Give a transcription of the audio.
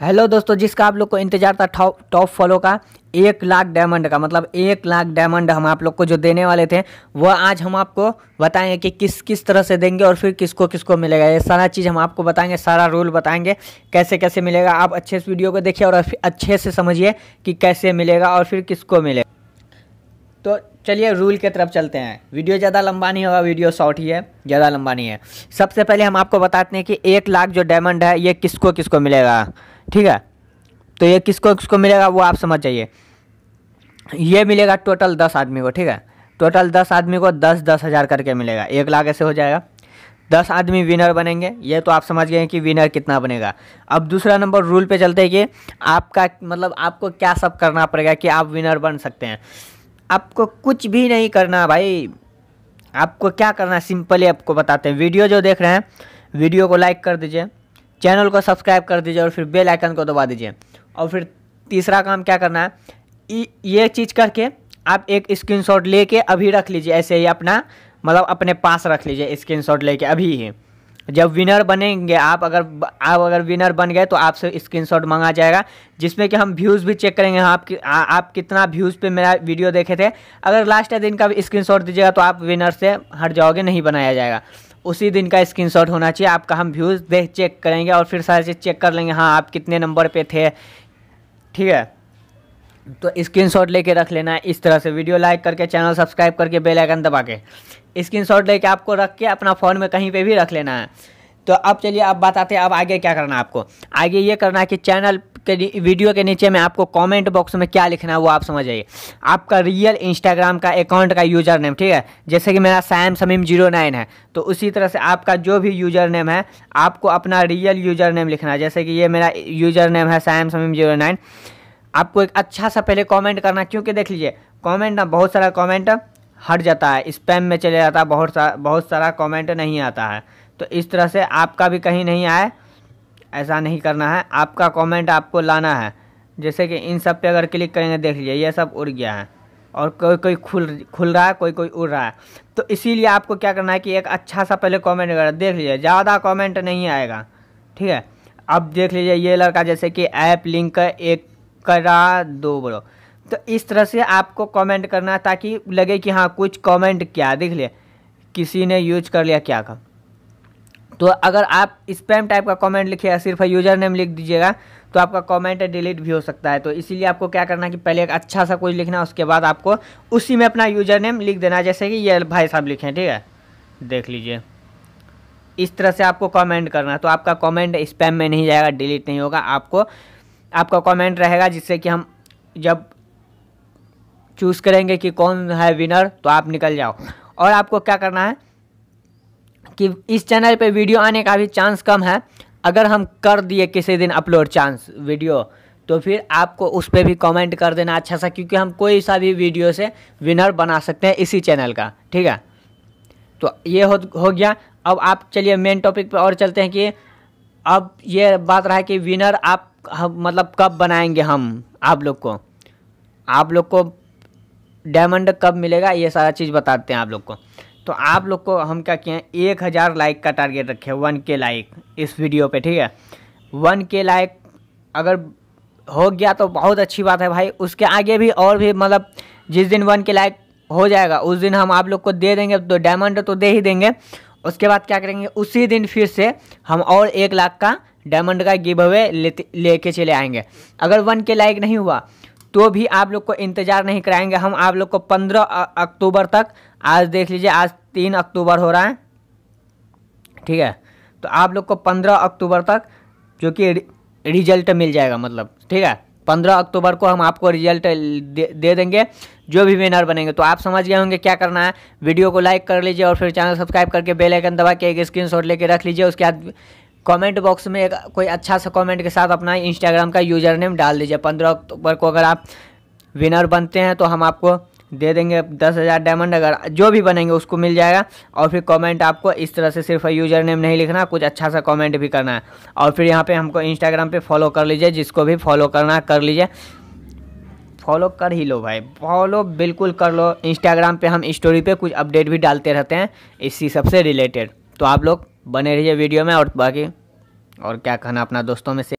hello दोस्तों जिसका आप लोग को इंतजार था टॉप फॉलो का एक लाख डायमंड का मतलब एक लाख डायमंड हम आप लोग को जो देने वाले थे वह आज हम आपको बताएंगे कि किस किस तरह से देंगे और फिर किसको किसको मिलेगा ये सारा चीज़ हम आपको बताएंगे सारा रूल बताएंगे कैसे कैसे मिलेगा आप अच्छे से वीडियो को देखिए और अच्छे से समझिए कि कैसे मिलेगा और फिर किसको मिलेगा तो चलिए रूल के तरफ चलते हैं वीडियो ज़्यादा लंबा नहीं होगा वीडियो शॉर्ट ही है ज़्यादा लंबा नहीं है सबसे पहले हम आपको बताते हैं कि एक लाख जो डायमंड है ये किसको किसको मिलेगा ठीक है तो ये किसको किसको मिलेगा वो आप समझ जाइए ये मिलेगा टोटल दस आदमी को ठीक है टोटल दस आदमी को दस दस हज़ार करके मिलेगा एक लाख ऐसे हो जाएगा दस आदमी विनर बनेंगे ये तो आप समझ गए कि विनर कितना बनेगा अब दूसरा नंबर रूल पे चलते हैं कि आपका मतलब आपको क्या सब करना पड़ेगा कि आप विनर बन सकते हैं आपको कुछ भी नहीं करना भाई आपको क्या करना सिंपली आपको बताते हैं वीडियो जो देख रहे हैं वीडियो को लाइक कर दीजिए चैनल को सब्सक्राइब कर दीजिए और फिर बेल आइकन को दबा दीजिए और फिर तीसरा काम क्या करना है ये चीज़ करके आप एक स्क्रीनशॉट लेके अभी रख लीजिए ऐसे ही अपना मतलब अपने पास रख लीजिए स्क्रीनशॉट लेके अभी ही जब विनर बनेंगे आप अगर आप अगर विनर बन गए तो आपसे स्क्रीनशॉट मंगा जाएगा जिसमें कि हम व्यूज़ भी चेक करेंगे हाँ, आप कि, आ, आप कितना व्यूज़ पे मेरा वीडियो देखे थे अगर लास्ट दिन का स्क्रीनशॉट दीजिएगा तो आप विनर से हट जाओगे नहीं बनाया जाएगा उसी दिन का स्क्रीनशॉट होना चाहिए आपका हम व्यूज़ देख चेक करेंगे और फिर सारे चीज़ चेक कर लेंगे हाँ आप कितने नंबर पे थे ठीक है तो स्क्रीनशॉट लेके रख लेना है इस तरह से वीडियो लाइक करके चैनल सब्सक्राइब करके बेल आइकन दबा के स्क्रीनशॉट लेके आपको रख के अपना फ़ोन में कहीं पे भी रख लेना है तो अब चलिए अब बताते हैं अब आगे क्या करना है आपको आगे ये करना है कि चैनल के वीडियो के नीचे में आपको कमेंट बॉक्स में क्या लिखना है वो आप समझ आइए आपका रियल इंस्टाग्राम का अकाउंट का यूज़र नेम ठीक है जैसे कि मेरा सैम समीम जीरो नाइन है तो उसी तरह से आपका जो भी यूज़र नेम है आपको अपना रियल यूज़र नेम लिखना है जैसे कि ये मेरा यूज़र नेम है सैम समीम जीरो नाइन आपको एक अच्छा सा पहले कॉमेंट करना क्योंकि देख लीजिए कॉमेंट ना बहुत सारा कॉमेंट हट जाता है स्पैम में चले जाता है बहुत सा बहुत सारा कॉमेंट नहीं आता है तो इस तरह से आपका भी कहीं नहीं आए ऐसा नहीं करना है आपका कमेंट आपको लाना है जैसे कि इन सब पे अगर क्लिक करेंगे देख लीजिए ये सब उड़ गया है और कोई कोई खुल खुल रहा है कोई कोई उड़ रहा है तो इसीलिए आपको क्या करना है कि एक अच्छा सा पहले कमेंट वगैरह देख लीजिए ज़्यादा कमेंट नहीं आएगा ठीक है अब देख लीजिए ये लड़का जैसे कि ऐप लिंक कर एक करा दो बड़ो तो इस तरह से आपको कमेंट करना है ताकि लगे कि हाँ कुछ कमेंट क्या देख लिया किसी ने यूज कर लिया क्या का तो अगर आप स्पैम टाइप का कमेंट लिखिएगा सिर्फ यूजर नेम लिख दीजिएगा तो आपका कमेंट डिलीट भी हो सकता है तो इसीलिए आपको क्या करना कि पहले एक अच्छा सा कुछ लिखना उसके बाद आपको उसी में अपना यूजर नेम लिख देना जैसे कि ये भाई साहब लिखें ठीक है देख लीजिए इस तरह से आपको कमेंट करना है तो आपका कॉमेंट स्पैम में नहीं जाएगा डिलीट नहीं होगा आपको आपका कॉमेंट रहेगा जिससे कि हम जब चूज़ करेंगे कि कौन है विनर तो आप निकल जाओ और आपको क्या करना है कि इस चैनल पे वीडियो आने का भी चांस कम है अगर हम कर दिए किसी दिन अपलोड चांस वीडियो तो फिर आपको उस पर भी कमेंट कर देना अच्छा सा क्योंकि हम कोई सा भी वीडियो से विनर बना सकते हैं इसी चैनल का ठीक है तो ये हो हो गया अब आप चलिए मेन टॉपिक पर और चलते हैं कि अब ये बात रहा कि विनर आप हम मतलब कब बनाएंगे हम आप लोग को आप लोग को डायमंड कब मिलेगा ये सारा चीज़ बताते हैं आप लोग को तो आप लोग को हम क्या किए एक हज़ार लाइक का टारगेट रखे वन के लाइक इस वीडियो पे ठीक है वन के लाइक अगर हो गया तो बहुत अच्छी बात है भाई उसके आगे भी और भी मतलब जिस दिन वन के लाइक हो जाएगा उस दिन हम आप लोग को दे देंगे तो डायमंड तो दे ही देंगे उसके बाद क्या करेंगे उसी दिन फिर से हम और एक लाख का डायमंड का गिव अवे लेते लेके चले आएंगे अगर वन के लाइक नहीं हुआ तो भी आप लोग को इंतज़ार नहीं कराएंगे हम आप लोग को पंद्रह अक्टूबर तक आज देख लीजिए आज तीन अक्टूबर हो रहा है ठीक है तो आप लोग को पंद्रह अक्टूबर तक जो कि रिजल्ट मिल जाएगा मतलब ठीक है पंद्रह अक्टूबर को हम आपको रिजल्ट दे, दे देंगे जो भी विनर बनेंगे तो आप समझ गए होंगे क्या करना है वीडियो को लाइक कर लीजिए और फिर चैनल सब्सक्राइब करके बेल आइकन दबा के एक स्क्रीन शॉट लेके रख लीजिए उसके बाद कमेंट बॉक्स में एक कोई अच्छा सा कमेंट के साथ अपना इंस्टाग्राम का यूजर नेम डाल दीजिए पंद्रह अक्टूबर को अगर आप विनर बनते हैं तो हम आपको दे देंगे दस हज़ार डायमंड अगर जो भी बनेंगे उसको मिल जाएगा और फिर कमेंट आपको इस तरह से सिर्फ यूजर नेम नहीं लिखना कुछ अच्छा सा कमेंट भी करना है और फिर यहाँ पे हमको इंस्टाग्राम पे फॉलो कर लीजिए जिसको भी फॉलो करना कर लीजिए फॉलो कर ही लो भाई फॉलो बिल्कुल कर लो इंस्टाग्राम पर हम स्टोरी पर कुछ अपडेट भी डालते रहते हैं इसी सब से रिलेटेड तो आप लोग बने रहिए वीडियो में और बाकी और क्या कहना अपना दोस्तों में से